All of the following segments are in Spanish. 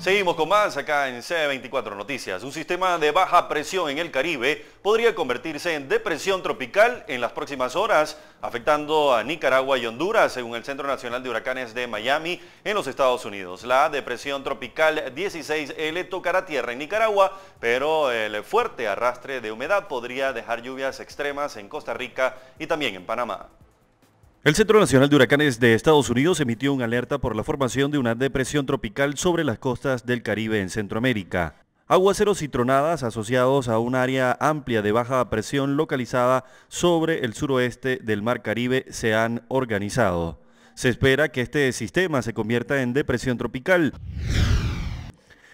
Seguimos con más acá en C24 Noticias. Un sistema de baja presión en el Caribe podría convertirse en depresión tropical en las próximas horas, afectando a Nicaragua y Honduras, según el Centro Nacional de Huracanes de Miami, en los Estados Unidos. La depresión tropical 16L tocará tierra en Nicaragua, pero el fuerte arrastre de humedad podría dejar lluvias extremas en Costa Rica y también en Panamá. El Centro Nacional de Huracanes de Estados Unidos emitió una alerta por la formación de una depresión tropical sobre las costas del Caribe en Centroamérica. Aguaceros y tronadas asociados a un área amplia de baja presión localizada sobre el suroeste del Mar Caribe se han organizado. Se espera que este sistema se convierta en depresión tropical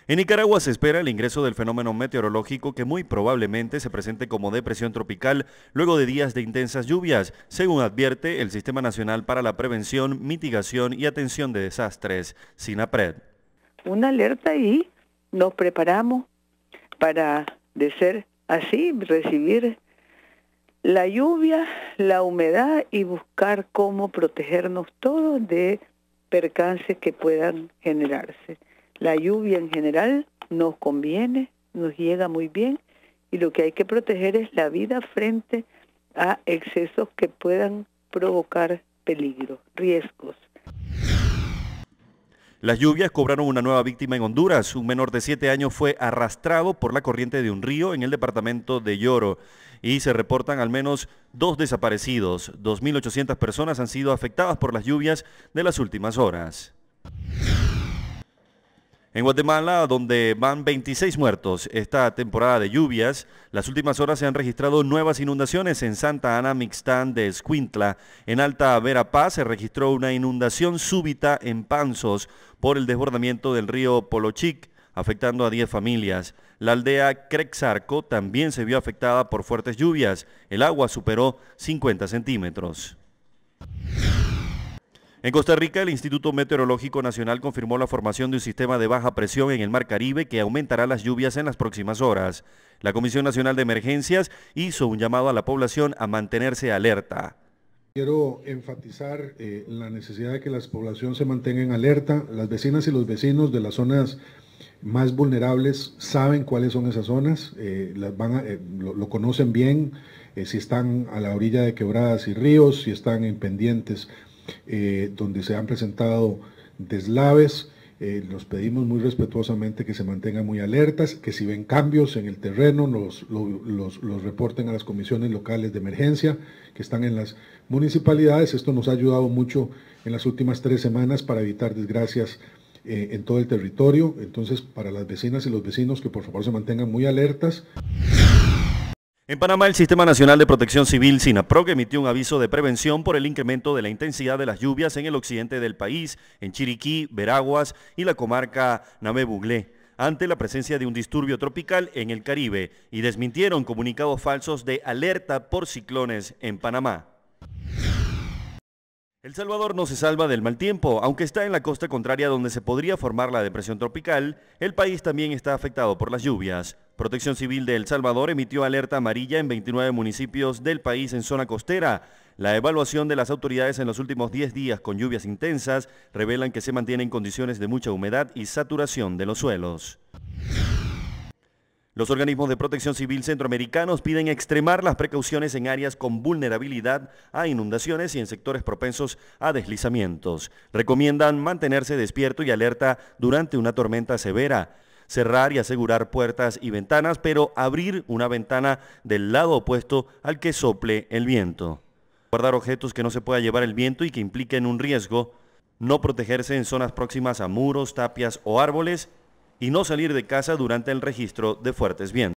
en Nicaragua se espera el ingreso del fenómeno meteorológico que muy probablemente se presente como depresión tropical luego de días de intensas lluvias, según advierte el Sistema Nacional para la Prevención, Mitigación y Atención de Desastres, SINAPRED. Una alerta y nos preparamos para, de ser así, recibir la lluvia, la humedad y buscar cómo protegernos todos de percances que puedan generarse. La lluvia en general nos conviene, nos llega muy bien y lo que hay que proteger es la vida frente a excesos que puedan provocar peligro, riesgos. Las lluvias cobraron una nueva víctima en Honduras. Un menor de 7 años fue arrastrado por la corriente de un río en el departamento de Lloro y se reportan al menos dos desaparecidos. 2.800 personas han sido afectadas por las lluvias de las últimas horas. En Guatemala, donde van 26 muertos esta temporada de lluvias, las últimas horas se han registrado nuevas inundaciones en Santa Ana Mixtán de Escuintla. En Alta Verapaz se registró una inundación súbita en Panzos por el desbordamiento del río Polochic, afectando a 10 familias. La aldea Crexarco también se vio afectada por fuertes lluvias. El agua superó 50 centímetros. En Costa Rica, el Instituto Meteorológico Nacional confirmó la formación de un sistema de baja presión en el Mar Caribe que aumentará las lluvias en las próximas horas. La Comisión Nacional de Emergencias hizo un llamado a la población a mantenerse alerta. Quiero enfatizar eh, la necesidad de que la población se mantenga en alerta. Las vecinas y los vecinos de las zonas más vulnerables saben cuáles son esas zonas, eh, eh, lo, lo, conocen bien, si están a la orilla de quebradas y ríos, si están en pendientes eh, donde se han presentado deslaves. Eh, los pedimos muy respetuosamente que se mantengan muy alertas, que si ven cambios en el terreno, los, reporten a las comisiones locales de emergencia que están en las municipalidades. Esto nos ha ayudado mucho en las últimas tres semanas para evitar desgracias eh, en todo el territorio. Entonces, para las vecinas y los vecinos, que por favor se mantengan muy alertas. En Panamá, el Sistema Nacional de Protección Civil, SINAPROC, emitió un aviso de prevención por el incremento de la intensidad de las lluvias en el occidente del país, en Chiriquí, Veraguas y la comarca Namebuglé, ante la presencia de un disturbio tropical en el Caribe, y desmintieron comunicados falsos de alerta por ciclones en Panamá. El Salvador no se salva del mal tiempo, aunque está en la costa contraria donde se podría formar la depresión tropical, el país también está afectado por las lluvias. Protección Civil de El Salvador emitió alerta amarilla en 29 municipios del país en zona costera. La evaluación de las autoridades en los últimos 10 días con lluvias intensas revelan que se mantienen condiciones de mucha humedad y saturación de los suelos. Los organismos de protección civil centroamericanos piden extremar las precauciones en áreas con vulnerabilidad a inundaciones y en sectores propensos a deslizamientos. Recomiendan mantenerse despierto y alerta durante una tormenta severa cerrar y asegurar puertas y ventanas, pero abrir una ventana del lado opuesto al que sople el viento. Guardar objetos que no se pueda llevar el viento y que impliquen un riesgo. No protegerse en zonas próximas a muros, tapias o árboles. Y no salir de casa durante el registro de fuertes vientos.